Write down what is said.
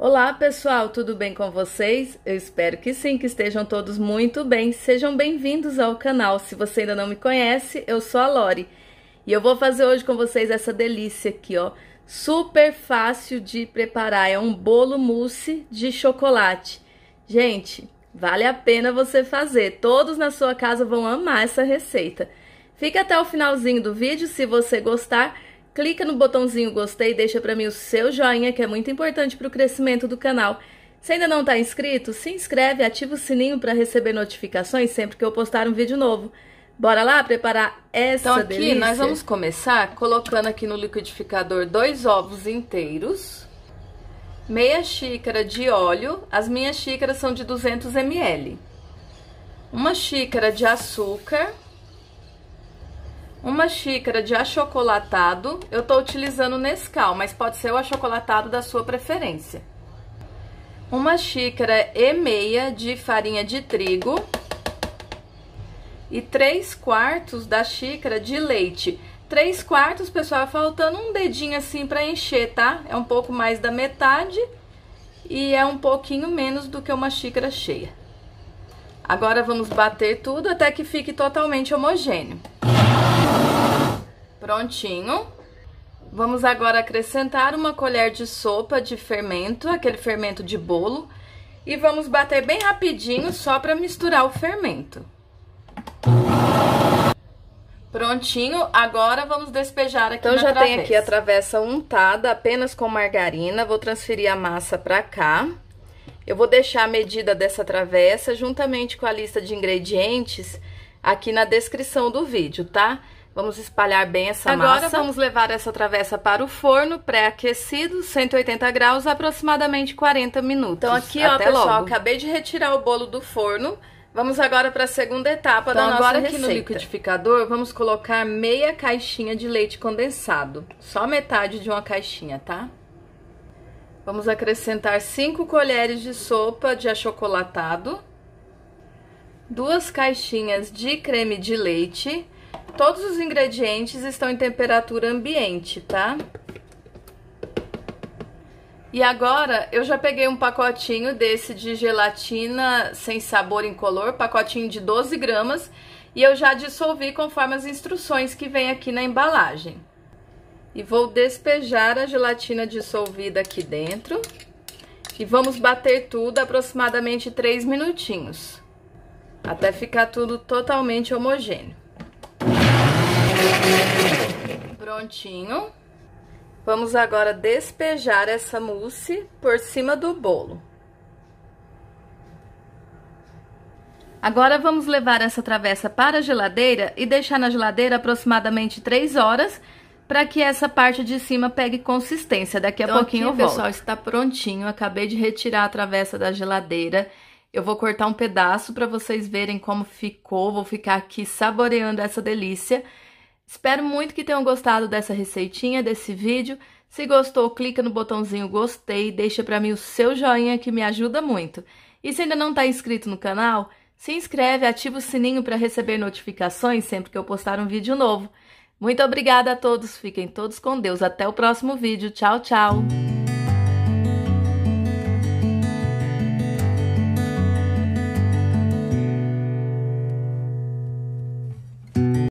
Olá pessoal, tudo bem com vocês? Eu espero que sim, que estejam todos muito bem. Sejam bem-vindos ao canal. Se você ainda não me conhece, eu sou a Lori e eu vou fazer hoje com vocês essa delícia aqui, ó. Super fácil de preparar, é um bolo mousse de chocolate. Gente, vale a pena você fazer. Todos na sua casa vão amar essa receita. Fica até o finalzinho do vídeo, se você gostar, clica no botãozinho gostei e deixa para mim o seu joinha, que é muito importante para o crescimento do canal. Se ainda não está inscrito, se inscreve, ativa o sininho para receber notificações sempre que eu postar um vídeo novo. Bora lá preparar essa então, aqui delícia? nós vamos começar colocando aqui no liquidificador dois ovos inteiros, meia xícara de óleo, as minhas xícaras são de 200 ml, uma xícara de açúcar, uma xícara de achocolatado, eu estou utilizando Nescau, mas pode ser o achocolatado da sua preferência. Uma xícara e meia de farinha de trigo e 3 quartos da xícara de leite. 3 quartos, pessoal, faltando um dedinho assim para encher, tá? É um pouco mais da metade e é um pouquinho menos do que uma xícara cheia. Agora vamos bater tudo até que fique totalmente homogêneo. Prontinho. Vamos agora acrescentar uma colher de sopa de fermento, aquele fermento de bolo, e vamos bater bem rapidinho só para misturar o fermento. Prontinho, agora vamos despejar aqui Então já travessa. tem aqui a travessa untada apenas com margarina, vou transferir a massa para cá. Eu vou deixar a medida dessa travessa juntamente com a lista de ingredientes aqui na descrição do vídeo, tá? Vamos espalhar bem essa Agora massa. Agora vamos levar essa travessa para o forno pré-aquecido, 180 graus, aproximadamente 40 minutos. Então aqui, Até ó, pessoal, logo. acabei de retirar o bolo do forno. Vamos agora para a segunda etapa então, da nossa agora receita. aqui no liquidificador, vamos colocar meia caixinha de leite condensado. Só metade de uma caixinha, tá? Vamos acrescentar 5 colheres de sopa de achocolatado, duas caixinhas de creme de leite, Todos os ingredientes estão em temperatura ambiente, tá? E agora eu já peguei um pacotinho desse de gelatina sem sabor incolor, pacotinho de 12 gramas, e eu já dissolvi conforme as instruções que vem aqui na embalagem. E vou despejar a gelatina dissolvida aqui dentro. E vamos bater tudo aproximadamente 3 minutinhos, até ficar tudo totalmente homogêneo. Prontinho. Vamos agora despejar essa mousse por cima do bolo. Agora vamos levar essa travessa para a geladeira e deixar na geladeira aproximadamente 3 horas para que essa parte de cima pegue consistência. Daqui a então, pouquinho aqui, eu pessoal, está prontinho. Acabei de retirar a travessa da geladeira. Eu vou cortar um pedaço para vocês verem como ficou. Vou ficar aqui saboreando essa delícia. Espero muito que tenham gostado dessa receitinha, desse vídeo. Se gostou, clica no botãozinho gostei, deixa para mim o seu joinha que me ajuda muito. E se ainda não está inscrito no canal, se inscreve, ativa o sininho para receber notificações sempre que eu postar um vídeo novo. Muito obrigada a todos, fiquem todos com Deus. Até o próximo vídeo. Tchau, tchau!